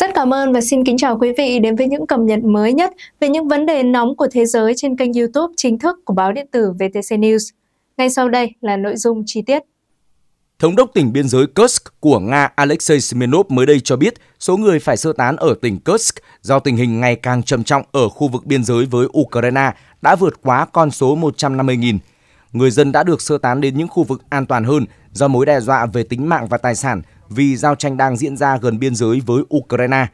Rất cảm ơn và xin kính chào quý vị đến với những cập nhật mới nhất về những vấn đề nóng của thế giới trên kênh YouTube chính thức của báo điện tử VTC News. Ngay sau đây là nội dung chi tiết. Thống đốc tỉnh biên giới Kursk của Nga Alexei Smirnov mới đây cho biết số người phải sơ tán ở tỉnh Kursk do tình hình ngày càng trầm trọng ở khu vực biên giới với Ukraine đã vượt quá con số 150.000. Người dân đã được sơ tán đến những khu vực an toàn hơn do mối đe dọa về tính mạng và tài sản vì giao tranh đang diễn ra gần biên giới với Ukraine.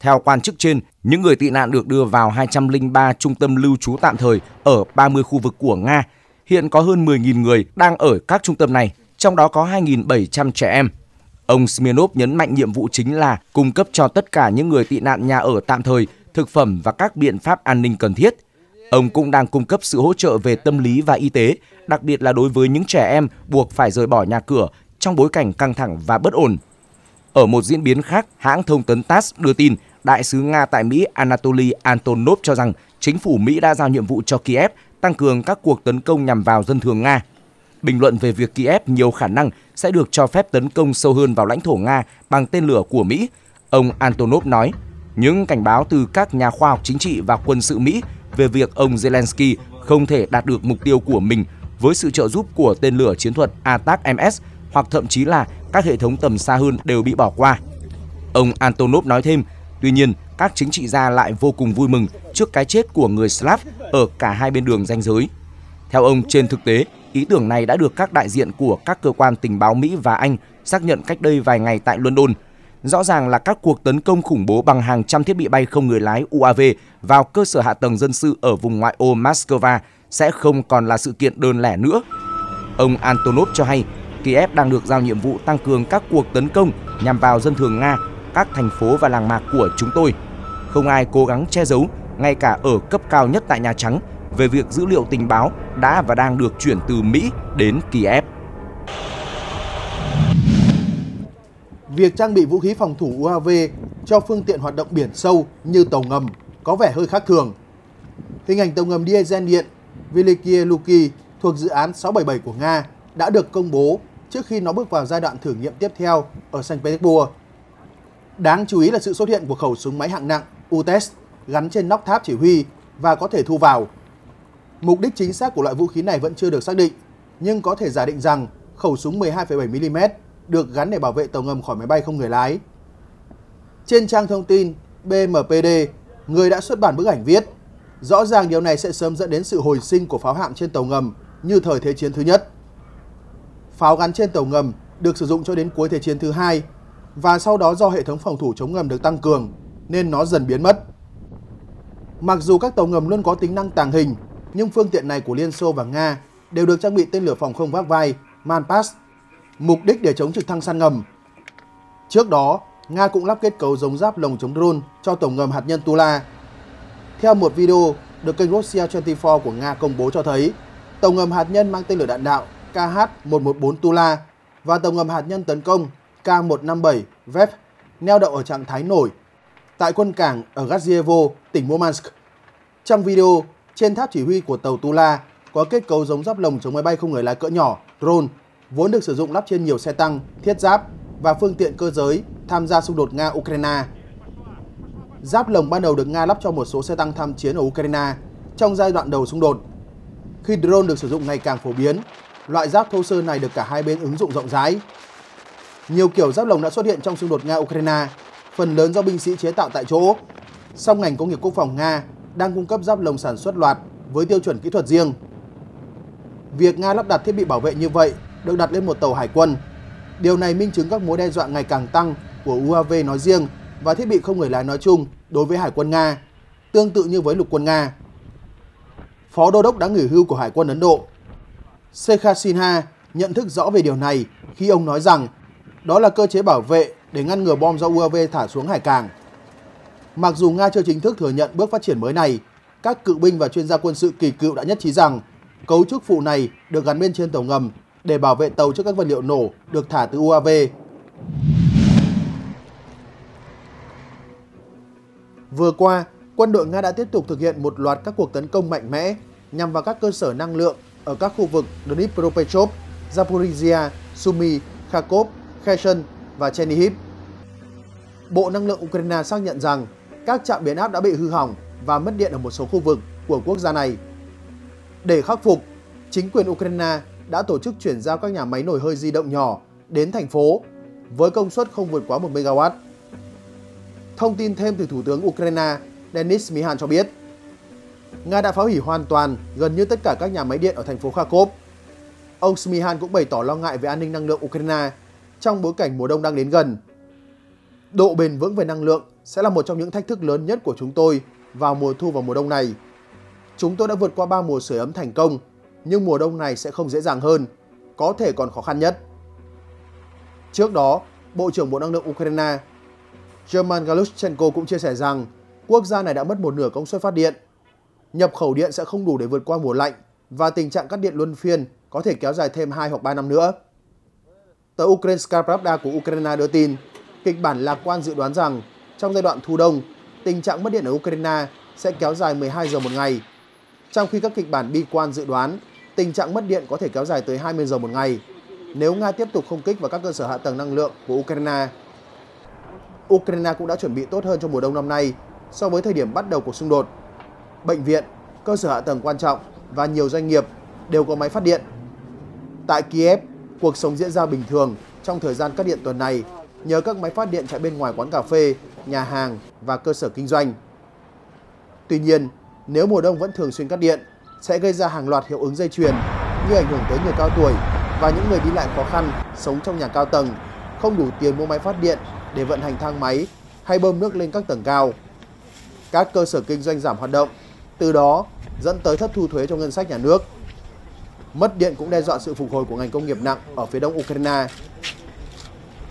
Theo quan chức trên, những người tị nạn được đưa vào 203 trung tâm lưu trú tạm thời ở 30 khu vực của Nga. Hiện có hơn 10.000 người đang ở các trung tâm này, trong đó có 2.700 trẻ em. Ông Smirnov nhấn mạnh nhiệm vụ chính là cung cấp cho tất cả những người tị nạn nhà ở tạm thời, thực phẩm và các biện pháp an ninh cần thiết. Ông cũng đang cung cấp sự hỗ trợ về tâm lý và y tế, đặc biệt là đối với những trẻ em buộc phải rời bỏ nhà cửa trong bối cảnh căng thẳng và bất ổn. Ở một diễn biến khác, hãng thông tấn TASS đưa tin Đại sứ Nga tại Mỹ Anatoly Antonov cho rằng chính phủ Mỹ đã giao nhiệm vụ cho Kiev tăng cường các cuộc tấn công nhằm vào dân thường Nga. Bình luận về việc Kiev nhiều khả năng sẽ được cho phép tấn công sâu hơn vào lãnh thổ Nga bằng tên lửa của Mỹ, ông Antonov nói. Những cảnh báo từ các nhà khoa học chính trị và quân sự Mỹ về việc ông Zelensky không thể đạt được mục tiêu của mình với sự trợ giúp của tên lửa chiến thuật ATAC-MS hoặc thậm chí là các hệ thống tầm xa hơn đều bị bỏ qua. Ông Antonov nói thêm, tuy nhiên, các chính trị gia lại vô cùng vui mừng trước cái chết của người Slav ở cả hai bên đường ranh giới. Theo ông, trên thực tế, ý tưởng này đã được các đại diện của các cơ quan tình báo Mỹ và Anh xác nhận cách đây vài ngày tại London. Rõ ràng là các cuộc tấn công khủng bố bằng hàng trăm thiết bị bay không người lái UAV vào cơ sở hạ tầng dân sự ở vùng ngoại ô Moscow sẽ không còn là sự kiện đơn lẻ nữa. Ông Antonov cho hay Kiev đang được giao nhiệm vụ tăng cường các cuộc tấn công nhằm vào dân thường Nga, các thành phố và làng mạc của chúng tôi. Không ai cố gắng che giấu, ngay cả ở cấp cao nhất tại Nhà Trắng, về việc dữ liệu tình báo đã và đang được chuyển từ Mỹ đến Kiev. Việc trang bị vũ khí phòng thủ UAV cho phương tiện hoạt động biển sâu như tàu ngầm có vẻ hơi khác thường. Hình ảnh tàu ngầm diesel điện Velikiye Luki thuộc dự án 677 của Nga đã được công bố trước khi nó bước vào giai đoạn thử nghiệm tiếp theo ở Saint Petersburg. Đáng chú ý là sự xuất hiện của khẩu súng máy hạng nặng UTES gắn trên nóc tháp chỉ huy và có thể thu vào. Mục đích chính xác của loại vũ khí này vẫn chưa được xác định, nhưng có thể giả định rằng khẩu súng 12,7mm được gắn để bảo vệ tàu ngầm khỏi máy bay không người lái. Trên trang thông tin BMPD, người đã xuất bản bức ảnh viết Rõ ràng điều này sẽ sớm dẫn đến sự hồi sinh của pháo hạm trên tàu ngầm như thời Thế chiến thứ nhất. Pháo gắn trên tàu ngầm được sử dụng cho đến cuối Thế chiến thứ hai và sau đó do hệ thống phòng thủ chống ngầm được tăng cường nên nó dần biến mất. Mặc dù các tàu ngầm luôn có tính năng tàng hình, nhưng phương tiện này của Liên Xô và Nga đều được trang bị tên lửa phòng không vác vai Manpass, mục đích để chống trực thăng săn ngầm. Trước đó, Nga cũng lắp kết cấu giống giáp lồng chống drone cho tàu ngầm hạt nhân Tula. Theo một video được kênh Russia 24 của Nga công bố cho thấy, tàu ngầm hạt nhân mang tên lửa đạn đạo KH-114 Tula và tàu ngầm hạt nhân tấn công K-157 VEP neo đậu ở trạng thái nổi tại quân cảng ở Gazievo, tỉnh Murmansk. Trong video, trên tháp chỉ huy của tàu Tula có kết cấu giống giáp lồng chống máy bay không người lái cỡ nhỏ drone, vốn được sử dụng lắp trên nhiều xe tăng, thiết giáp và phương tiện cơ giới tham gia xung đột Nga-Ukraine. Giáp lồng ban đầu được Nga lắp cho một số xe tăng tham chiến ở Ukraine trong giai đoạn đầu xung đột. Khi drone được sử dụng ngày càng phổ biến, Loại giáp thô sơ này được cả hai bên ứng dụng rộng rãi. Nhiều kiểu giáp lồng đã xuất hiện trong xung đột Nga-Ukraine, phần lớn do binh sĩ chế tạo tại chỗ. Song ngành công nghiệp quốc phòng Nga đang cung cấp giáp lồng sản xuất loạt với tiêu chuẩn kỹ thuật riêng. Việc Nga lắp đặt thiết bị bảo vệ như vậy được đặt lên một tàu hải quân. Điều này minh chứng các mối đe dọa ngày càng tăng của UAV nói riêng và thiết bị không người lái nói chung đối với Hải quân Nga, tương tự như với lục quân Nga. Phó Đô đốc đã nghỉ hưu của Hải quân Ấn Độ Sheikha Sinha nhận thức rõ về điều này khi ông nói rằng đó là cơ chế bảo vệ để ngăn ngừa bom do UAV thả xuống hải cảng. Mặc dù Nga chưa chính thức thừa nhận bước phát triển mới này, các cựu binh và chuyên gia quân sự kỳ cựu đã nhất trí rằng cấu trúc phụ này được gắn bên trên tàu ngầm để bảo vệ tàu trước các vật liệu nổ được thả từ UAV. Vừa qua, quân đội Nga đã tiếp tục thực hiện một loạt các cuộc tấn công mạnh mẽ nhằm vào các cơ sở năng lượng ở các khu vực Dnipropetrovsk, Zaporizhia, Sumy, Kharkov, Kherson và Chernihiv. Bộ Năng lượng Ukraine xác nhận rằng các trạm biến áp đã bị hư hỏng và mất điện ở một số khu vực của quốc gia này. Để khắc phục, chính quyền Ukraine đã tổ chức chuyển giao các nhà máy nổi hơi di động nhỏ đến thành phố với công suất không vượt quá 1 MW. Thông tin thêm từ Thủ tướng Ukraine Denis Mihal cho biết, Nga đã phá hủy hoàn toàn gần như tất cả các nhà máy điện ở thành phố Kharkov. Ông Smihan cũng bày tỏ lo ngại về an ninh năng lượng Ukraine trong bối cảnh mùa đông đang đến gần. Độ bền vững về năng lượng sẽ là một trong những thách thức lớn nhất của chúng tôi vào mùa thu và mùa đông này. Chúng tôi đã vượt qua 3 mùa sưởi ấm thành công, nhưng mùa đông này sẽ không dễ dàng hơn, có thể còn khó khăn nhất. Trước đó, Bộ trưởng Bộ Năng lượng Ukraine German Galushchenko cũng chia sẻ rằng quốc gia này đã mất một nửa công suất phát điện nhập khẩu điện sẽ không đủ để vượt qua mùa lạnh và tình trạng cắt điện luân phiên có thể kéo dài thêm 2 hoặc 3 năm nữa. Tờ Ukrainska Pravda của Ukraine đưa tin, kịch bản lạc quan dự đoán rằng trong giai đoạn thu đông, tình trạng mất điện ở Ukraine sẽ kéo dài 12 giờ một ngày, trong khi các kịch bản bi quan dự đoán tình trạng mất điện có thể kéo dài tới 20 giờ một ngày nếu Nga tiếp tục không kích vào các cơ sở hạ tầng năng lượng của Ukraine. Ukraine cũng đã chuẩn bị tốt hơn cho mùa đông năm nay so với thời điểm bắt đầu cuộc xung đột bệnh viện, cơ sở hạ tầng quan trọng và nhiều doanh nghiệp đều có máy phát điện. Tại Kiev, cuộc sống diễn ra bình thường trong thời gian cắt điện tuần này nhờ các máy phát điện chạy bên ngoài quán cà phê, nhà hàng và cơ sở kinh doanh. Tuy nhiên, nếu mùa đông vẫn thường xuyên cắt điện, sẽ gây ra hàng loạt hiệu ứng dây chuyền như ảnh hưởng tới người cao tuổi và những người đi lại khó khăn sống trong nhà cao tầng, không đủ tiền mua máy phát điện để vận hành thang máy hay bơm nước lên các tầng cao. Các cơ sở kinh doanh giảm hoạt động từ đó dẫn tới thất thu thuế cho ngân sách nhà nước. Mất điện cũng đe dọa sự phục hồi của ngành công nghiệp nặng ở phía đông Ukraine.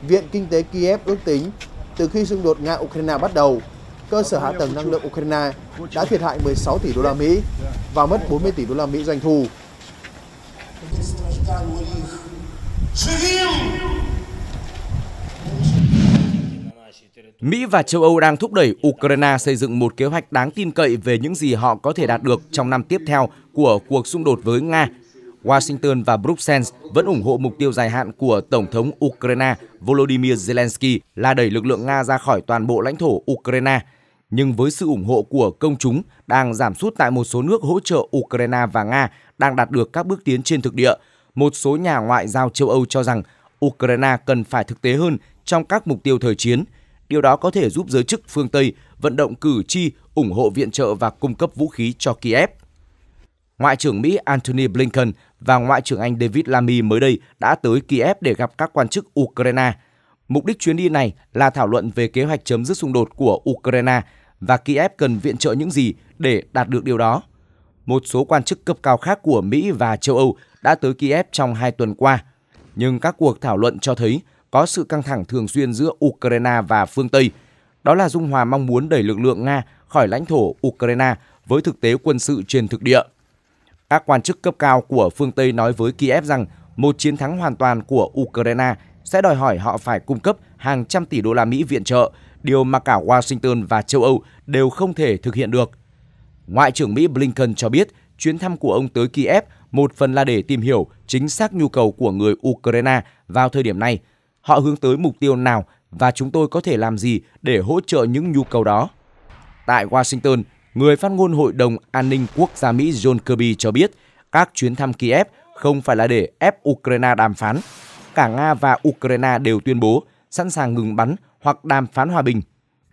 Viện Kinh tế Kiev ước tính, từ khi xung đột Nga-Ukraine bắt đầu, cơ sở hạ tầng năng lượng Ukraine đã thiệt hại 16 tỷ đô la Mỹ và mất 40 tỷ đô la Mỹ doanh thu. Mỹ và châu Âu đang thúc đẩy Ukraine xây dựng một kế hoạch đáng tin cậy về những gì họ có thể đạt được trong năm tiếp theo của cuộc xung đột với Nga. Washington và Brussels vẫn ủng hộ mục tiêu dài hạn của Tổng thống Ukraine Volodymyr Zelensky là đẩy lực lượng Nga ra khỏi toàn bộ lãnh thổ Ukraine. Nhưng với sự ủng hộ của công chúng đang giảm sút tại một số nước hỗ trợ Ukraine và Nga đang đạt được các bước tiến trên thực địa, một số nhà ngoại giao châu Âu cho rằng Ukraine cần phải thực tế hơn trong các mục tiêu thời chiến – Điều đó có thể giúp giới chức phương Tây vận động cử tri ủng hộ viện trợ và cung cấp vũ khí cho Kiev. Ngoại trưởng Mỹ Antony Blinken và Ngoại trưởng Anh David Lammy mới đây đã tới Kiev để gặp các quan chức Ukraine. Mục đích chuyến đi này là thảo luận về kế hoạch chấm dứt xung đột của Ukraine và Kiev cần viện trợ những gì để đạt được điều đó. Một số quan chức cấp cao khác của Mỹ và châu Âu đã tới Kiev trong hai tuần qua, nhưng các cuộc thảo luận cho thấy có sự căng thẳng thường xuyên giữa Ukraine và phương Tây. Đó là Dung Hòa mong muốn đẩy lực lượng Nga khỏi lãnh thổ Ukraine với thực tế quân sự trên thực địa. Các quan chức cấp cao của phương Tây nói với Kiev rằng một chiến thắng hoàn toàn của Ukraine sẽ đòi hỏi họ phải cung cấp hàng trăm tỷ đô la Mỹ viện trợ, điều mà cả Washington và châu Âu đều không thể thực hiện được. Ngoại trưởng Mỹ Blinken cho biết chuyến thăm của ông tới Kiev một phần là để tìm hiểu chính xác nhu cầu của người Ukraine vào thời điểm này – họ hướng tới mục tiêu nào và chúng tôi có thể làm gì để hỗ trợ những nhu cầu đó. Tại Washington, người phát ngôn Hội đồng An ninh Quốc gia Mỹ John Kirby cho biết các chuyến thăm Kiev không phải là để ép Ukraine đàm phán. Cả Nga và Ukraine đều tuyên bố sẵn sàng ngừng bắn hoặc đàm phán hòa bình.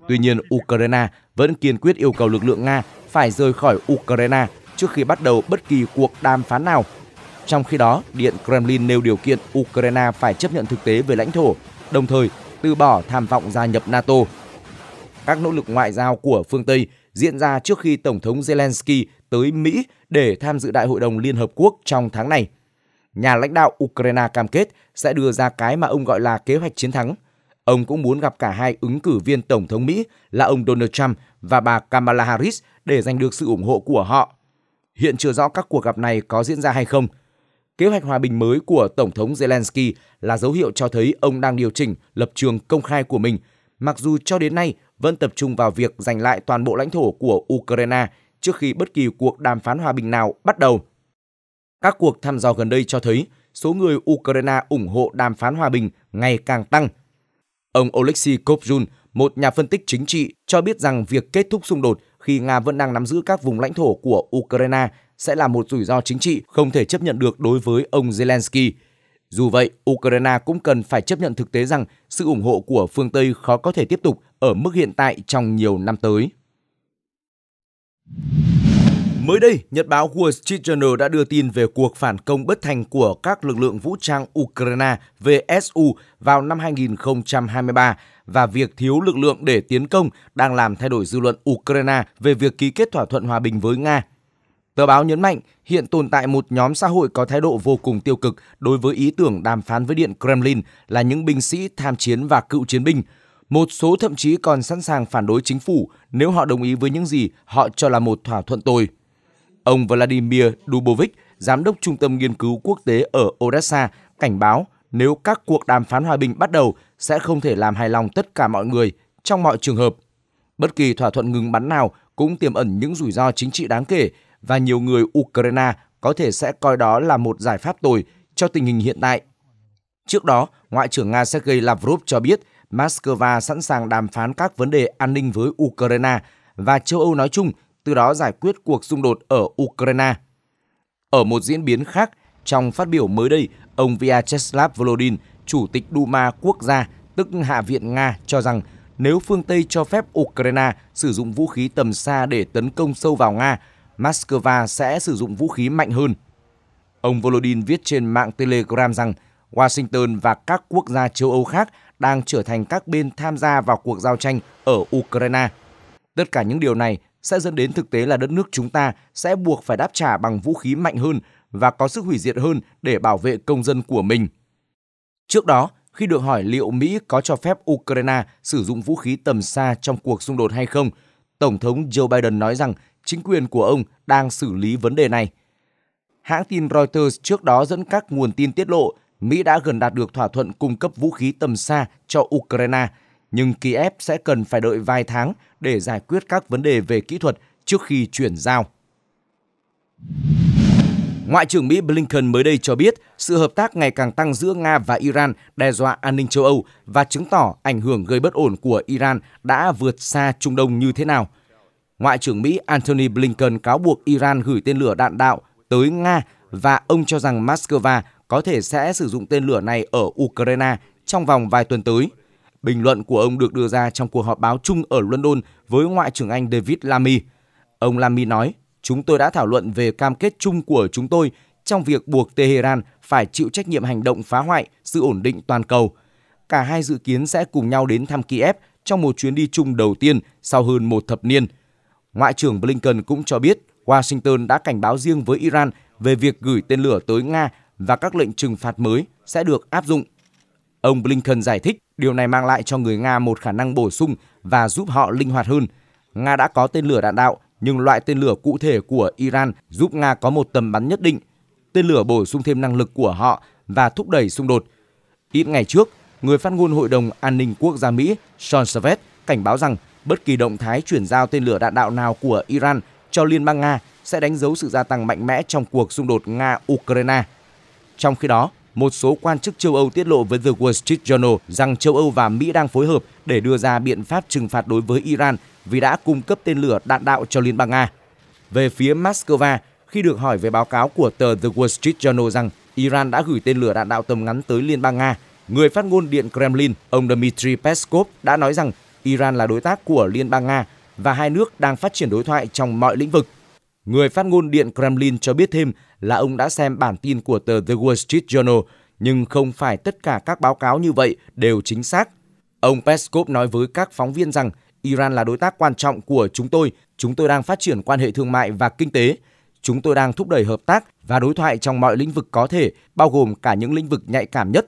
Tuy nhiên, Ukraine vẫn kiên quyết yêu cầu lực lượng Nga phải rời khỏi Ukraine trước khi bắt đầu bất kỳ cuộc đàm phán nào trong khi đó, Điện Kremlin nêu điều kiện Ukraine phải chấp nhận thực tế về lãnh thổ, đồng thời từ bỏ tham vọng gia nhập NATO. Các nỗ lực ngoại giao của phương Tây diễn ra trước khi Tổng thống Zelensky tới Mỹ để tham dự Đại hội đồng Liên Hợp Quốc trong tháng này. Nhà lãnh đạo Ukraine cam kết sẽ đưa ra cái mà ông gọi là kế hoạch chiến thắng. Ông cũng muốn gặp cả hai ứng cử viên Tổng thống Mỹ là ông Donald Trump và bà Kamala Harris để giành được sự ủng hộ của họ. Hiện chưa rõ các cuộc gặp này có diễn ra hay không – Kế hoạch hòa bình mới của Tổng thống Zelensky là dấu hiệu cho thấy ông đang điều chỉnh lập trường công khai của mình, mặc dù cho đến nay vẫn tập trung vào việc giành lại toàn bộ lãnh thổ của Ukraine trước khi bất kỳ cuộc đàm phán hòa bình nào bắt đầu. Các cuộc thăm dò gần đây cho thấy số người Ukraine ủng hộ đàm phán hòa bình ngày càng tăng. Ông Oleksiy Kovjun, một nhà phân tích chính trị, cho biết rằng việc kết thúc xung đột khi Nga vẫn đang nắm giữ các vùng lãnh thổ của Ukraine sẽ là một rủi ro chính trị không thể chấp nhận được đối với ông Zelensky. Dù vậy, Ukraine cũng cần phải chấp nhận thực tế rằng sự ủng hộ của phương Tây khó có thể tiếp tục ở mức hiện tại trong nhiều năm tới. Mới đây, nhật báo Wall Street Journal đã đưa tin về cuộc phản công bất thành của các lực lượng vũ trang Ukraine VSU vào năm 2023 và việc thiếu lực lượng để tiến công đang làm thay đổi dư luận Ukraine về việc ký kết thỏa thuận hòa bình với Nga. Tờ báo nhấn mạnh hiện tồn tại một nhóm xã hội có thái độ vô cùng tiêu cực đối với ý tưởng đàm phán với Điện Kremlin là những binh sĩ tham chiến và cựu chiến binh. Một số thậm chí còn sẵn sàng phản đối chính phủ nếu họ đồng ý với những gì họ cho là một thỏa thuận tồi. Ông Vladimir Dubovic, giám đốc Trung tâm Nghiên cứu Quốc tế ở Odessa, cảnh báo nếu các cuộc đàm phán hòa bình bắt đầu sẽ không thể làm hài lòng tất cả mọi người trong mọi trường hợp. Bất kỳ thỏa thuận ngừng bắn nào cũng tiềm ẩn những rủi ro chính trị đáng kể và nhiều người Ukraine có thể sẽ coi đó là một giải pháp tồi cho tình hình hiện tại. Trước đó, Ngoại trưởng Nga Sergei Lavrov cho biết Moscow sẵn sàng đàm phán các vấn đề an ninh với Ukraine và châu Âu nói chung, từ đó giải quyết cuộc xung đột ở Ukraine. Ở một diễn biến khác, trong phát biểu mới đây, ông Vyacheslav Volodin, Chủ tịch Duma Quốc gia, tức Hạ viện Nga, cho rằng nếu phương Tây cho phép Ukraine sử dụng vũ khí tầm xa để tấn công sâu vào Nga, Moscow sẽ sử dụng vũ khí mạnh hơn. Ông Volodin viết trên mạng Telegram rằng Washington và các quốc gia châu Âu khác đang trở thành các bên tham gia vào cuộc giao tranh ở Ukraine. Tất cả những điều này sẽ dẫn đến thực tế là đất nước chúng ta sẽ buộc phải đáp trả bằng vũ khí mạnh hơn và có sức hủy diệt hơn để bảo vệ công dân của mình. Trước đó, khi được hỏi liệu Mỹ có cho phép Ukraine sử dụng vũ khí tầm xa trong cuộc xung đột hay không, Tổng thống Joe Biden nói rằng chính quyền của ông đang xử lý vấn đề này. Hãng tin Reuters trước đó dẫn các nguồn tin tiết lộ Mỹ đã gần đạt được thỏa thuận cung cấp vũ khí tầm xa cho Ukraine, nhưng Kiev sẽ cần phải đợi vài tháng để giải quyết các vấn đề về kỹ thuật trước khi chuyển giao. Ngoại trưởng Mỹ Blinken mới đây cho biết sự hợp tác ngày càng tăng giữa Nga và Iran đe dọa an ninh châu Âu và chứng tỏ ảnh hưởng gây bất ổn của Iran đã vượt xa Trung Đông như thế nào – Ngoại trưởng Mỹ Antony Blinken cáo buộc Iran gửi tên lửa đạn đạo tới Nga và ông cho rằng Moscow có thể sẽ sử dụng tên lửa này ở Ukraine trong vòng vài tuần tới. Bình luận của ông được đưa ra trong cuộc họp báo chung ở London với Ngoại trưởng Anh David Lammy. Ông Lammy nói, chúng tôi đã thảo luận về cam kết chung của chúng tôi trong việc buộc Tehran phải chịu trách nhiệm hành động phá hoại sự ổn định toàn cầu. Cả hai dự kiến sẽ cùng nhau đến thăm Kiev trong một chuyến đi chung đầu tiên sau hơn một thập niên – Ngoại trưởng Blinken cũng cho biết Washington đã cảnh báo riêng với Iran về việc gửi tên lửa tới Nga và các lệnh trừng phạt mới sẽ được áp dụng. Ông Blinken giải thích điều này mang lại cho người Nga một khả năng bổ sung và giúp họ linh hoạt hơn. Nga đã có tên lửa đạn đạo, nhưng loại tên lửa cụ thể của Iran giúp Nga có một tầm bắn nhất định. Tên lửa bổ sung thêm năng lực của họ và thúc đẩy xung đột. Ít ngày trước, người phát ngôn Hội đồng An ninh Quốc gia Mỹ Sean Savage cảnh báo rằng Bất kỳ động thái chuyển giao tên lửa đạn đạo nào của Iran cho Liên bang Nga sẽ đánh dấu sự gia tăng mạnh mẽ trong cuộc xung đột Nga-Ukraine. Trong khi đó, một số quan chức châu Âu tiết lộ với The Wall Street Journal rằng châu Âu và Mỹ đang phối hợp để đưa ra biện pháp trừng phạt đối với Iran vì đã cung cấp tên lửa đạn đạo cho Liên bang Nga. Về phía Moscow, khi được hỏi về báo cáo của tờ The Wall Street Journal rằng Iran đã gửi tên lửa đạn đạo tầm ngắn tới Liên bang Nga, người phát ngôn Điện Kremlin, ông Dmitry Peskov đã nói rằng Iran là đối tác của Liên bang Nga và hai nước đang phát triển đối thoại trong mọi lĩnh vực. Người phát ngôn Điện Kremlin cho biết thêm là ông đã xem bản tin của tờ The Wall Street Journal, nhưng không phải tất cả các báo cáo như vậy đều chính xác. Ông Peskov nói với các phóng viên rằng Iran là đối tác quan trọng của chúng tôi, chúng tôi đang phát triển quan hệ thương mại và kinh tế, chúng tôi đang thúc đẩy hợp tác và đối thoại trong mọi lĩnh vực có thể, bao gồm cả những lĩnh vực nhạy cảm nhất.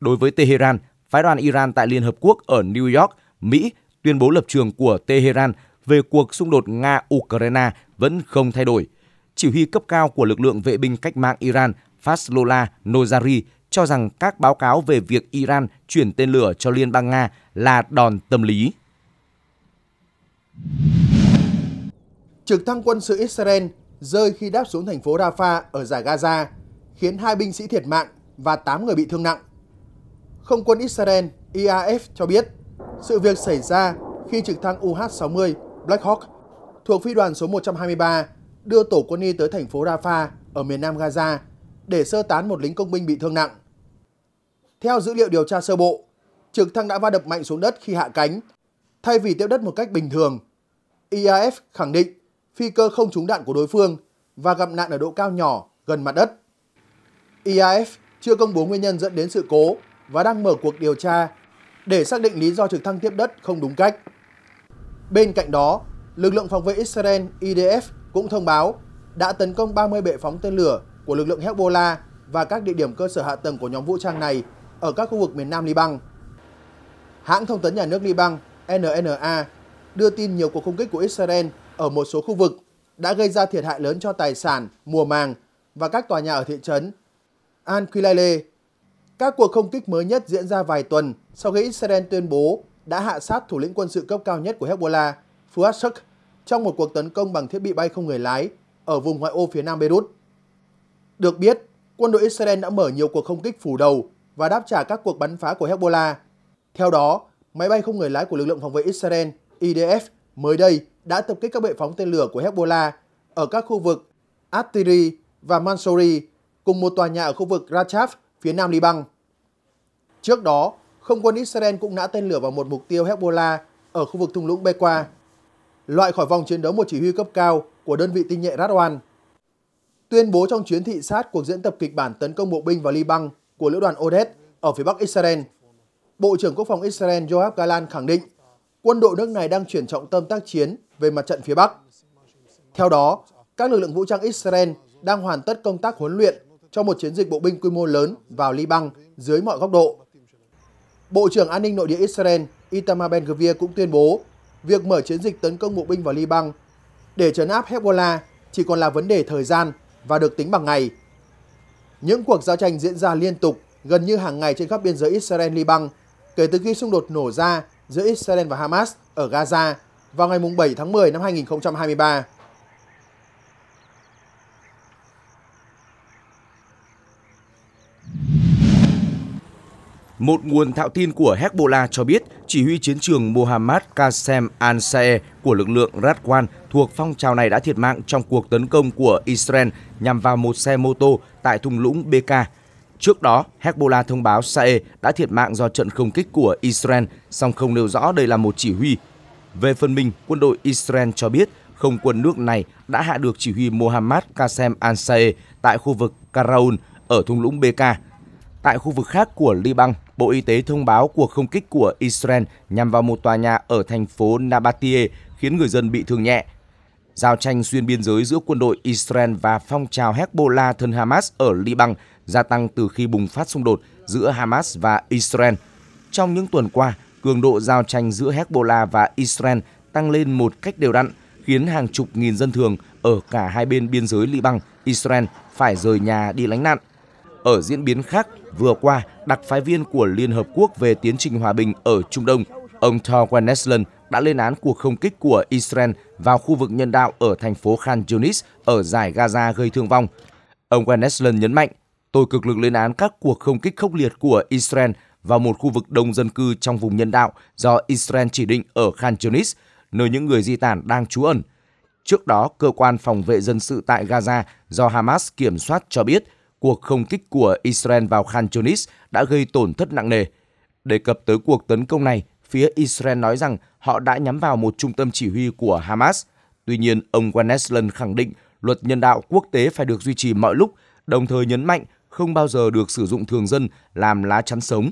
Đối với Tehran, phái đoàn Iran tại Liên Hợp Quốc ở New York Mỹ tuyên bố lập trường của Tehran về cuộc xung đột Nga-Ukraine vẫn không thay đổi. Chỉ huy cấp cao của lực lượng vệ binh cách mạng Iran Faslola Nojari cho rằng các báo cáo về việc Iran chuyển tên lửa cho Liên bang Nga là đòn tâm lý. Trực thăng quân sự Israel rơi khi đáp xuống thành phố Rafah ở giải Gaza, khiến hai binh sĩ thiệt mạng và 8 người bị thương nặng. Không quân Israel IAF cho biết sự việc xảy ra khi trực thăng UH-60 Black Hawk thuộc phi đoàn số 123 đưa tổ quân y tới thành phố Rafah ở miền nam Gaza để sơ tán một lính công binh bị thương nặng. Theo dữ liệu điều tra sơ bộ, trực thăng đã va đập mạnh xuống đất khi hạ cánh, thay vì tiếp đất một cách bình thường. IAF e khẳng định phi cơ không trúng đạn của đối phương và gặp nạn ở độ cao nhỏ gần mặt đất. IAF e chưa công bố nguyên nhân dẫn đến sự cố và đang mở cuộc điều tra để xác định lý do trực thăng tiếp đất không đúng cách. Bên cạnh đó, lực lượng phòng vệ Israel IDF cũng thông báo đã tấn công 30 bệ phóng tên lửa của lực lượng Hezbollah và các địa điểm cơ sở hạ tầng của nhóm vũ trang này ở các khu vực miền Nam Liban. Hãng thông tấn nhà nước Liban NNA đưa tin nhiều cuộc không kích của Israel ở một số khu vực đã gây ra thiệt hại lớn cho tài sản, mùa màng và các tòa nhà ở thị trấn Al-Qilale các cuộc không kích mới nhất diễn ra vài tuần sau khi Israel tuyên bố đã hạ sát thủ lĩnh quân sự cấp cao nhất của Hezbollah, Fuad Shuk, trong một cuộc tấn công bằng thiết bị bay không người lái ở vùng ngoại ô phía nam Beirut. Được biết, quân đội Israel đã mở nhiều cuộc không kích phủ đầu và đáp trả các cuộc bắn phá của Hezbollah. Theo đó, máy bay không người lái của lực lượng phòng vệ Israel IDF mới đây đã tập kích các bệ phóng tên lửa của Hezbollah ở các khu vực Atiri và Mansouri cùng một tòa nhà ở khu vực Rajaf phía nam Liban. Trước đó, không quân Israel cũng nã tên lửa vào một mục tiêu Hezbollah ở khu vực thung lũng Bequa, loại khỏi vòng chiến đấu một chỉ huy cấp cao của đơn vị tinh nhuệ Radwan. Tuyên bố trong chuyến thị sát cuộc diễn tập kịch bản tấn công bộ binh vào Liban của lữ đoàn Odet ở phía bắc Israel, Bộ trưởng Quốc phòng Israel Yoav Galan khẳng định quân đội nước này đang chuyển trọng tâm tác chiến về mặt trận phía Bắc. Theo đó, các lực lượng vũ trang Israel đang hoàn tất công tác huấn luyện cho một chiến dịch bộ binh quy mô lớn vào Liban dưới mọi góc độ. Bộ trưởng An ninh Nội địa Israel Itamar Ben-Gvir cũng tuyên bố việc mở chiến dịch tấn công bộ binh vào Liban để trấn áp Hezbollah chỉ còn là vấn đề thời gian và được tính bằng ngày. Những cuộc giao tranh diễn ra liên tục gần như hàng ngày trên khắp biên giới Israel-Liban kể từ khi xung đột nổ ra giữa Israel và Hamas ở Gaza vào ngày 7 tháng 10 năm 2023. Một nguồn thạo tin của Hezbollah cho biết chỉ huy chiến trường Mohammad Qasem al-Sae của lực lượng Radwan thuộc phong trào này đã thiệt mạng trong cuộc tấn công của Israel nhằm vào một xe mô tô tại thung lũng BK. Trước đó, Hezbollah thông báo Sae đã thiệt mạng do trận không kích của Israel, song không nêu rõ đây là một chỉ huy. Về phần mình, quân đội Israel cho biết không quân nước này đã hạ được chỉ huy Mohammad Qasem al-Sae tại khu vực Karaun ở thung lũng BK Tại khu vực khác của Liban, Bộ Y tế thông báo cuộc không kích của Israel nhằm vào một tòa nhà ở thành phố Nabatie khiến người dân bị thương nhẹ. Giao tranh xuyên biên giới giữa quân đội Israel và phong trào Hezbollah thân Hamas ở Liban gia tăng từ khi bùng phát xung đột giữa Hamas và Israel. Trong những tuần qua, cường độ giao tranh giữa Hezbollah và Israel tăng lên một cách đều đặn, khiến hàng chục nghìn dân thường ở cả hai bên biên giới Liban, Israel phải rời nhà đi lánh nạn. Ở diễn biến khác, vừa qua đặc phái viên của Liên Hợp Quốc về tiến trình hòa bình ở Trung Đông, ông Thor Wennesland đã lên án cuộc không kích của Israel vào khu vực nhân đạo ở thành phố Khan Yunis ở giải Gaza gây thương vong. Ông Wennesland nhấn mạnh, tôi cực lực lên án các cuộc không kích khốc liệt của Israel vào một khu vực đông dân cư trong vùng nhân đạo do Israel chỉ định ở Khan Yunis, nơi những người di tản đang trú ẩn. Trước đó, cơ quan phòng vệ dân sự tại Gaza do Hamas kiểm soát cho biết – cuộc không kích của Israel vào Khan Yunis đã gây tổn thất nặng nề. Đề cập tới cuộc tấn công này, phía Israel nói rằng họ đã nhắm vào một trung tâm chỉ huy của Hamas. Tuy nhiên, ông Wanesland khẳng định luật nhân đạo quốc tế phải được duy trì mọi lúc, đồng thời nhấn mạnh không bao giờ được sử dụng thường dân làm lá chắn sống.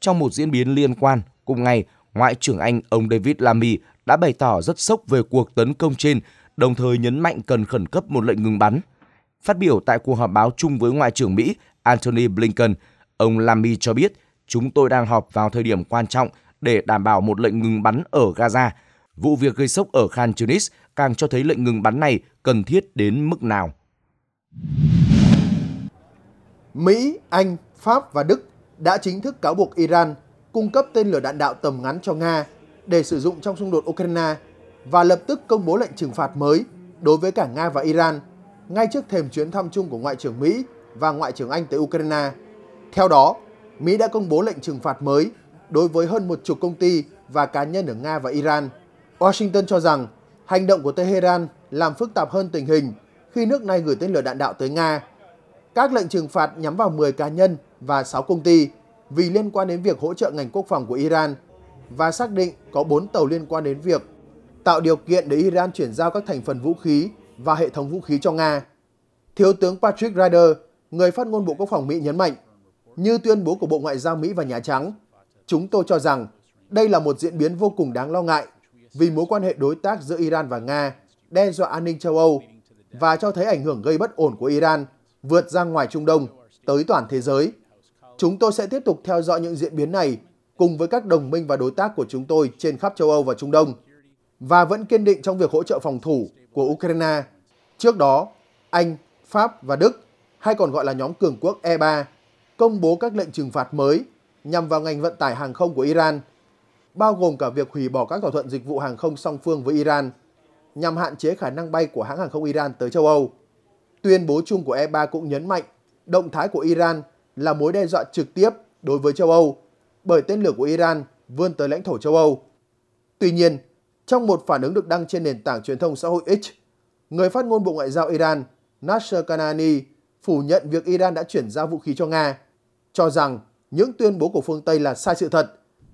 Trong một diễn biến liên quan, cùng ngày, Ngoại trưởng Anh ông David Lammy đã bày tỏ rất sốc về cuộc tấn công trên, đồng thời nhấn mạnh cần khẩn cấp một lệnh ngừng bắn. Phát biểu tại cuộc họp báo chung với Ngoại trưởng Mỹ Antony Blinken, ông Lamy cho biết chúng tôi đang họp vào thời điểm quan trọng để đảm bảo một lệnh ngừng bắn ở Gaza. Vụ việc gây sốc ở Khan Yunis càng cho thấy lệnh ngừng bắn này cần thiết đến mức nào. Mỹ, Anh, Pháp và Đức đã chính thức cáo buộc Iran cung cấp tên lửa đạn đạo tầm ngắn cho Nga để sử dụng trong xung đột Ukraine và lập tức công bố lệnh trừng phạt mới đối với cả Nga và Iran – ngay trước thềm chuyến thăm chung của Ngoại trưởng Mỹ và Ngoại trưởng Anh tới Ukraine. Theo đó, Mỹ đã công bố lệnh trừng phạt mới đối với hơn một chục công ty và cá nhân ở Nga và Iran. Washington cho rằng hành động của Tehran làm phức tạp hơn tình hình khi nước này gửi tên lửa đạn đạo tới Nga. Các lệnh trừng phạt nhắm vào 10 cá nhân và 6 công ty vì liên quan đến việc hỗ trợ ngành quốc phòng của Iran và xác định có 4 tàu liên quan đến việc tạo điều kiện để Iran chuyển giao các thành phần vũ khí và hệ thống vũ khí cho Nga. Thiếu tướng Patrick Ryder, người phát ngôn Bộ Quốc phòng Mỹ nhấn mạnh, như tuyên bố của Bộ Ngoại giao Mỹ và Nhà Trắng, chúng tôi cho rằng đây là một diễn biến vô cùng đáng lo ngại vì mối quan hệ đối tác giữa Iran và Nga đe dọa an ninh châu Âu và cho thấy ảnh hưởng gây bất ổn của Iran vượt ra ngoài Trung Đông tới toàn thế giới. Chúng tôi sẽ tiếp tục theo dõi những diễn biến này cùng với các đồng minh và đối tác của chúng tôi trên khắp châu Âu và Trung Đông và vẫn kiên định trong việc hỗ trợ phòng thủ của Ukraine. Trước đó, Anh, Pháp và Đức, hay còn gọi là nhóm cường quốc E3, công bố các lệnh trừng phạt mới nhằm vào ngành vận tải hàng không của Iran, bao gồm cả việc hủy bỏ các thỏa thuận dịch vụ hàng không song phương với Iran, nhằm hạn chế khả năng bay của hãng hàng không Iran tới châu Âu. Tuyên bố chung của E3 cũng nhấn mạnh động thái của Iran là mối đe dọa trực tiếp đối với châu Âu bởi tên lửa của Iran vươn tới lãnh thổ châu Âu. Tuy nhiên, trong một phản ứng được đăng trên nền tảng truyền thông xã hội X, người phát ngôn Bộ Ngoại giao Iran Nasser Kanani phủ nhận việc Iran đã chuyển giao vũ khí cho Nga, cho rằng những tuyên bố của phương Tây là sai sự thật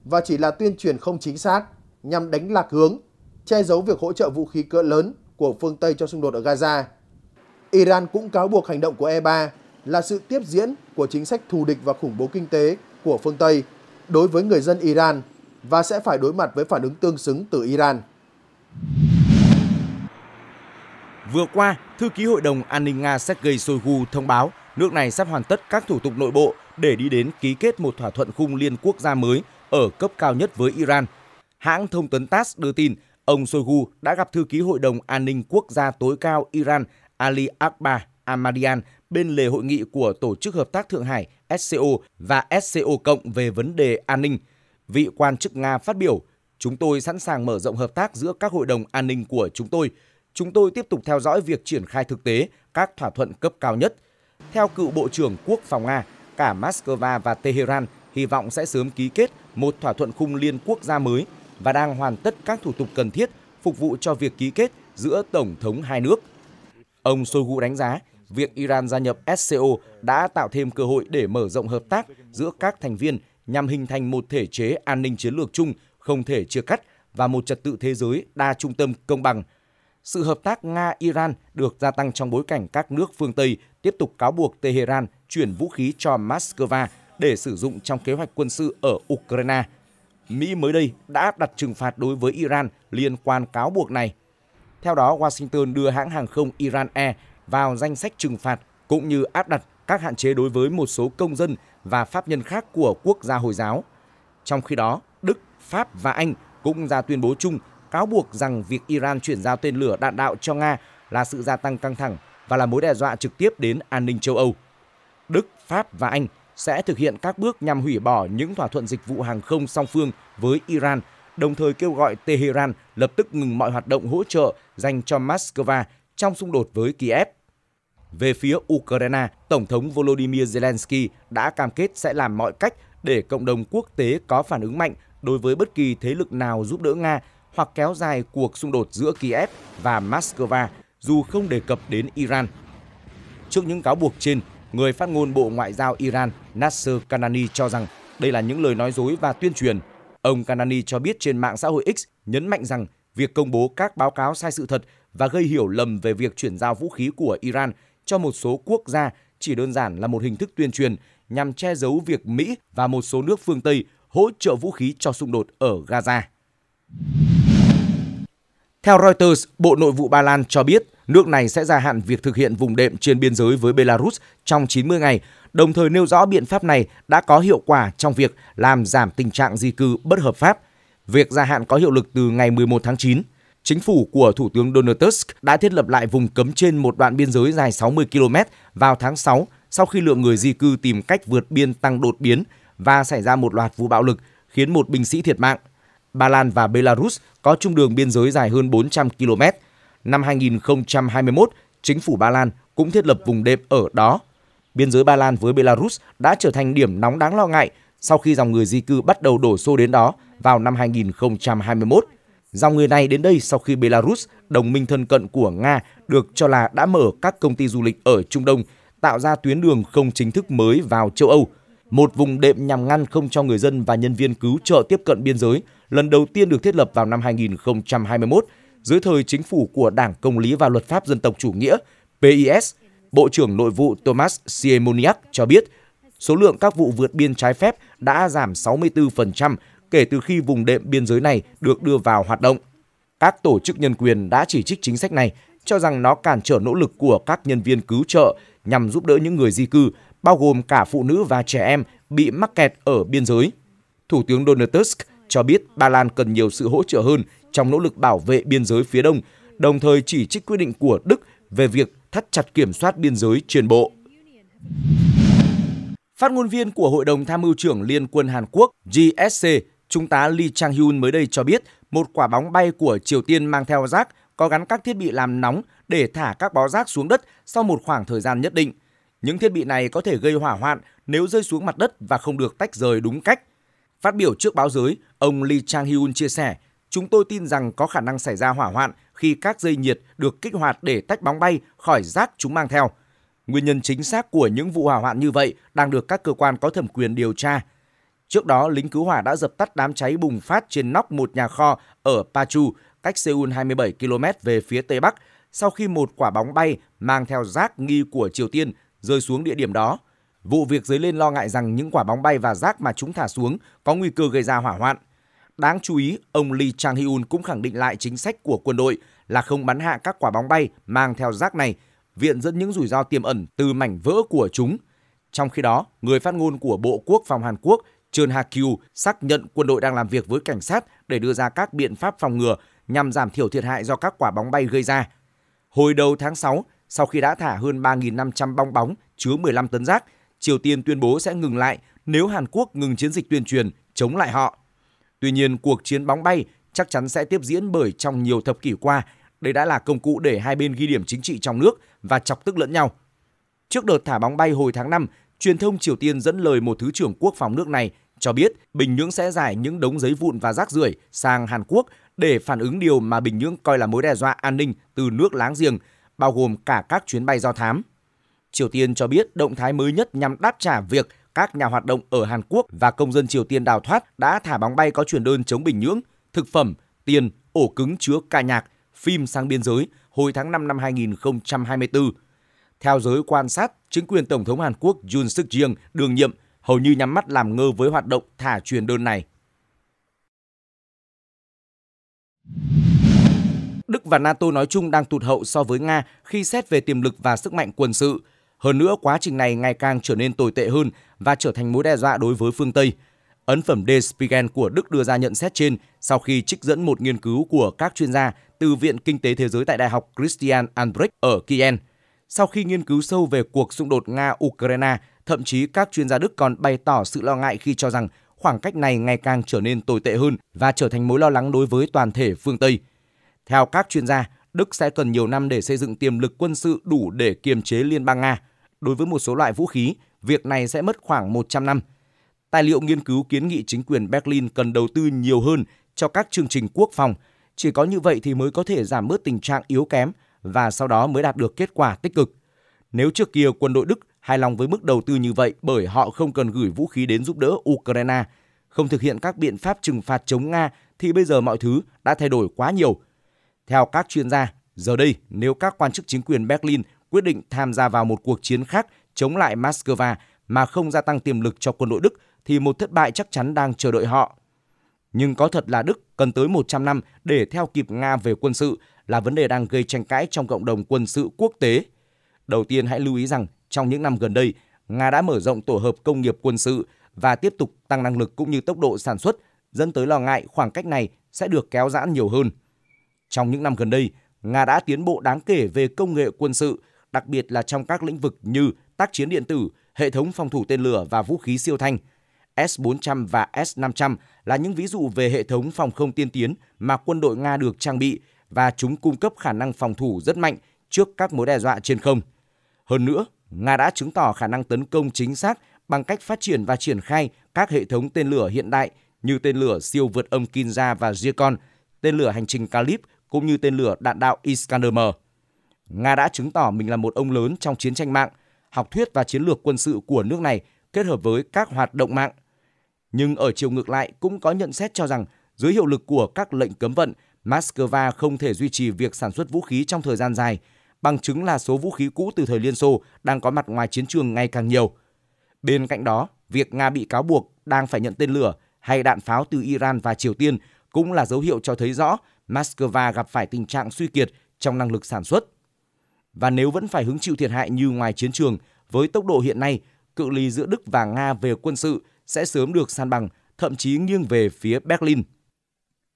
và chỉ là tuyên truyền không chính xác nhằm đánh lạc hướng, che giấu việc hỗ trợ vũ khí cỡ lớn của phương Tây cho xung đột ở Gaza. Iran cũng cáo buộc hành động của E3 là sự tiếp diễn của chính sách thù địch và khủng bố kinh tế của phương Tây đối với người dân Iran và sẽ phải đối mặt với phản ứng tương xứng từ Iran. Vừa qua, thư ký Hội đồng An ninh Nga Sergei Shoigu thông báo nước này sắp hoàn tất các thủ tục nội bộ để đi đến ký kết một thỏa thuận khung liên quốc gia mới ở cấp cao nhất với Iran. Hãng thông tấn TASS đưa tin ông Shoigu đã gặp thư ký Hội đồng An ninh Quốc gia tối cao Iran Ali Akbar Amadian bên lề hội nghị của Tổ chức Hợp tác Thượng Hải SCO và SCO Cộng về vấn đề an ninh – vị quan chức Nga phát biểu, chúng tôi sẵn sàng mở rộng hợp tác giữa các hội đồng an ninh của chúng tôi. Chúng tôi tiếp tục theo dõi việc triển khai thực tế các thỏa thuận cấp cao nhất. Theo cựu Bộ trưởng Quốc phòng Nga, cả Moscow và Tehran hy vọng sẽ sớm ký kết một thỏa thuận khung liên quốc gia mới và đang hoàn tất các thủ tục cần thiết phục vụ cho việc ký kết giữa Tổng thống hai nước. Ông Shoigu đánh giá việc Iran gia nhập SCO đã tạo thêm cơ hội để mở rộng hợp tác giữa các thành viên nhằm hình thành một thể chế an ninh chiến lược chung không thể chia cắt và một trật tự thế giới đa trung tâm công bằng. Sự hợp tác Nga-Iran được gia tăng trong bối cảnh các nước phương Tây tiếp tục cáo buộc Tehran chuyển vũ khí cho Moscow để sử dụng trong kế hoạch quân sự ở Ukraine. Mỹ mới đây đã áp đặt trừng phạt đối với Iran liên quan cáo buộc này. Theo đó, Washington đưa hãng hàng không Iran Air vào danh sách trừng phạt cũng như áp đặt các hạn chế đối với một số công dân và pháp nhân khác của quốc gia Hồi giáo. Trong khi đó, Đức, Pháp và Anh cũng ra tuyên bố chung cáo buộc rằng việc Iran chuyển giao tên lửa đạn đạo cho Nga là sự gia tăng căng thẳng và là mối đe dọa trực tiếp đến an ninh châu Âu. Đức, Pháp và Anh sẽ thực hiện các bước nhằm hủy bỏ những thỏa thuận dịch vụ hàng không song phương với Iran, đồng thời kêu gọi Tehran lập tức ngừng mọi hoạt động hỗ trợ dành cho Moscow trong xung đột với Kiev. Về phía Ukraine, Tổng thống Volodymyr Zelensky đã cam kết sẽ làm mọi cách để cộng đồng quốc tế có phản ứng mạnh đối với bất kỳ thế lực nào giúp đỡ Nga hoặc kéo dài cuộc xung đột giữa Kiev và Moscow, dù không đề cập đến Iran. Trước những cáo buộc trên, người phát ngôn Bộ Ngoại giao Iran Nasser Kanani cho rằng đây là những lời nói dối và tuyên truyền. Ông Kanani cho biết trên mạng xã hội X nhấn mạnh rằng việc công bố các báo cáo sai sự thật và gây hiểu lầm về việc chuyển giao vũ khí của Iran cho một số quốc gia chỉ đơn giản là một hình thức tuyên truyền nhằm che giấu việc Mỹ và một số nước phương Tây hỗ trợ vũ khí cho xung đột ở Gaza. Theo Reuters, Bộ Nội vụ Ba Lan cho biết nước này sẽ gia hạn việc thực hiện vùng đệm trên biên giới với Belarus trong 90 ngày, đồng thời nêu rõ biện pháp này đã có hiệu quả trong việc làm giảm tình trạng di cư bất hợp pháp. Việc gia hạn có hiệu lực từ ngày 11 tháng 9 chính phủ của Thủ tướng Donald Tusk đã thiết lập lại vùng cấm trên một đoạn biên giới dài 60 km vào tháng 6 sau khi lượng người di cư tìm cách vượt biên tăng đột biến và xảy ra một loạt vụ bạo lực khiến một binh sĩ thiệt mạng. Ba Lan và Belarus có chung đường biên giới dài hơn 400 km. Năm 2021, chính phủ Ba Lan cũng thiết lập vùng đệm ở đó. Biên giới Ba Lan với Belarus đã trở thành điểm nóng đáng lo ngại sau khi dòng người di cư bắt đầu đổ xô đến đó vào năm 2021. Dòng người này đến đây sau khi Belarus, đồng minh thân cận của Nga, được cho là đã mở các công ty du lịch ở Trung Đông, tạo ra tuyến đường không chính thức mới vào châu Âu. Một vùng đệm nhằm ngăn không cho người dân và nhân viên cứu trợ tiếp cận biên giới, lần đầu tiên được thiết lập vào năm 2021 dưới thời chính phủ của Đảng Công lý và Luật pháp Dân tộc Chủ nghĩa PIS. Bộ trưởng Nội vụ Thomas Siemoniak cho biết số lượng các vụ vượt biên trái phép đã giảm 64% kể từ khi vùng đệm biên giới này được đưa vào hoạt động. Các tổ chức nhân quyền đã chỉ trích chính sách này, cho rằng nó cản trở nỗ lực của các nhân viên cứu trợ nhằm giúp đỡ những người di cư, bao gồm cả phụ nữ và trẻ em bị mắc kẹt ở biên giới. Thủ tướng Donald Tusk cho biết Ba Lan cần nhiều sự hỗ trợ hơn trong nỗ lực bảo vệ biên giới phía đông, đồng thời chỉ trích quyết định của Đức về việc thắt chặt kiểm soát biên giới trên bộ. Phát ngôn viên của Hội đồng Tham mưu trưởng Liên quân Hàn Quốc GSC Trung tá Lee Chang-hyun mới đây cho biết một quả bóng bay của Triều Tiên mang theo rác có gắn các thiết bị làm nóng để thả các bó rác xuống đất sau một khoảng thời gian nhất định. Những thiết bị này có thể gây hỏa hoạn nếu rơi xuống mặt đất và không được tách rời đúng cách. Phát biểu trước báo giới, ông Lee Chang-hyun chia sẻ, chúng tôi tin rằng có khả năng xảy ra hỏa hoạn khi các dây nhiệt được kích hoạt để tách bóng bay khỏi rác chúng mang theo. Nguyên nhân chính xác của những vụ hỏa hoạn như vậy đang được các cơ quan có thẩm quyền điều tra. Trước đó, lính cứu hỏa đã dập tắt đám cháy bùng phát trên nóc một nhà kho ở Pachu, cách Seoul 27 km về phía tây bắc, sau khi một quả bóng bay mang theo rác nghi của Triều Tiên rơi xuống địa điểm đó. Vụ việc dấy lên lo ngại rằng những quả bóng bay và rác mà chúng thả xuống có nguy cơ gây ra hỏa hoạn. Đáng chú ý, ông Lee Chang-hyun cũng khẳng định lại chính sách của quân đội là không bắn hạ các quả bóng bay mang theo rác này, viện dẫn những rủi ro tiềm ẩn từ mảnh vỡ của chúng. Trong khi đó, người phát ngôn của Bộ Quốc phòng Hàn Quốc Chun Hakyu xác nhận quân đội đang làm việc với cảnh sát để đưa ra các biện pháp phòng ngừa nhằm giảm thiểu thiệt hại do các quả bóng bay gây ra. Hồi đầu tháng 6, sau khi đã thả hơn 3.500 bong bóng chứa 15 tấn rác, Triều Tiên tuyên bố sẽ ngừng lại nếu Hàn Quốc ngừng chiến dịch tuyên truyền chống lại họ. Tuy nhiên, cuộc chiến bóng bay chắc chắn sẽ tiếp diễn bởi trong nhiều thập kỷ qua, đây đã là công cụ để hai bên ghi điểm chính trị trong nước và chọc tức lẫn nhau. Trước đợt thả bóng bay hồi tháng 5, truyền thông Triều Tiên dẫn lời một thứ trưởng quốc phòng nước này cho biết Bình Nhưỡng sẽ giải những đống giấy vụn và rác rưởi sang Hàn Quốc để phản ứng điều mà Bình Nhưỡng coi là mối đe dọa an ninh từ nước láng giềng, bao gồm cả các chuyến bay do thám. Triều Tiên cho biết động thái mới nhất nhằm đáp trả việc các nhà hoạt động ở Hàn Quốc và công dân Triều Tiên đào thoát đã thả bóng bay có chuyển đơn chống Bình Nhưỡng, thực phẩm, tiền, ổ cứng chứa ca nhạc, phim sang biên giới hồi tháng 5 năm 2024. Theo giới quan sát, chính quyền Tổng thống Hàn Quốc Yoon Suk Yeol đương nhiệm hầu như nhắm mắt làm ngơ với hoạt động thả truyền đơn này. Đức và NATO nói chung đang tụt hậu so với Nga khi xét về tiềm lực và sức mạnh quân sự. Hơn nữa, quá trình này ngày càng trở nên tồi tệ hơn và trở thành mối đe dọa đối với phương Tây. Ấn phẩm Der Spiegel của Đức đưa ra nhận xét trên sau khi trích dẫn một nghiên cứu của các chuyên gia từ Viện Kinh tế Thế giới tại Đại học Christian Albrecht ở Kiel. Sau khi nghiên cứu sâu về cuộc xung đột Nga-Ukraine Thậm chí các chuyên gia Đức còn bày tỏ sự lo ngại khi cho rằng khoảng cách này ngày càng trở nên tồi tệ hơn và trở thành mối lo lắng đối với toàn thể phương Tây. Theo các chuyên gia, Đức sẽ cần nhiều năm để xây dựng tiềm lực quân sự đủ để kiềm chế Liên bang Nga. Đối với một số loại vũ khí, việc này sẽ mất khoảng 100 năm. Tài liệu nghiên cứu kiến nghị chính quyền Berlin cần đầu tư nhiều hơn cho các chương trình quốc phòng. Chỉ có như vậy thì mới có thể giảm bớt tình trạng yếu kém và sau đó mới đạt được kết quả tích cực. Nếu trước kia quân đội Đức hài lòng với mức đầu tư như vậy bởi họ không cần gửi vũ khí đến giúp đỡ Ukraine. Không thực hiện các biện pháp trừng phạt chống Nga thì bây giờ mọi thứ đã thay đổi quá nhiều. Theo các chuyên gia, giờ đây nếu các quan chức chính quyền Berlin quyết định tham gia vào một cuộc chiến khác chống lại Moscow mà không gia tăng tiềm lực cho quân đội Đức thì một thất bại chắc chắn đang chờ đợi họ. Nhưng có thật là Đức cần tới 100 năm để theo kịp Nga về quân sự là vấn đề đang gây tranh cãi trong cộng đồng quân sự quốc tế. Đầu tiên hãy lưu ý rằng trong những năm gần đây, Nga đã mở rộng tổ hợp công nghiệp quân sự và tiếp tục tăng năng lực cũng như tốc độ sản xuất, dẫn tới lo ngại khoảng cách này sẽ được kéo giãn nhiều hơn. Trong những năm gần đây, Nga đã tiến bộ đáng kể về công nghệ quân sự, đặc biệt là trong các lĩnh vực như tác chiến điện tử, hệ thống phòng thủ tên lửa và vũ khí siêu thanh. S-400 và S-500 là những ví dụ về hệ thống phòng không tiên tiến mà quân đội Nga được trang bị và chúng cung cấp khả năng phòng thủ rất mạnh trước các mối đe dọa trên không. Hơn nữa, Nga đã chứng tỏ khả năng tấn công chính xác bằng cách phát triển và triển khai các hệ thống tên lửa hiện đại như tên lửa siêu vượt âm Kinza và Zircon, tên lửa hành trình Kalib cũng như tên lửa đạn đạo Iskander-M. Nga đã chứng tỏ mình là một ông lớn trong chiến tranh mạng, học thuyết và chiến lược quân sự của nước này kết hợp với các hoạt động mạng. Nhưng ở chiều ngược lại cũng có nhận xét cho rằng dưới hiệu lực của các lệnh cấm vận, Moscow không thể duy trì việc sản xuất vũ khí trong thời gian dài – bằng chứng là số vũ khí cũ từ thời Liên Xô đang có mặt ngoài chiến trường ngày càng nhiều. Bên cạnh đó, việc Nga bị cáo buộc đang phải nhận tên lửa hay đạn pháo từ Iran và Triều Tiên cũng là dấu hiệu cho thấy rõ Moscow gặp phải tình trạng suy kiệt trong năng lực sản xuất. Và nếu vẫn phải hứng chịu thiệt hại như ngoài chiến trường, với tốc độ hiện nay, cự ly giữa Đức và Nga về quân sự sẽ sớm được san bằng, thậm chí nghiêng về phía Berlin.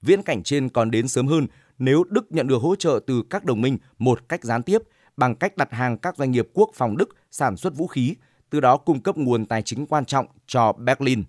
Viễn cảnh trên còn đến sớm hơn nếu Đức nhận được hỗ trợ từ các đồng minh một cách gián tiếp bằng cách đặt hàng các doanh nghiệp quốc phòng Đức sản xuất vũ khí, từ đó cung cấp nguồn tài chính quan trọng cho Berlin.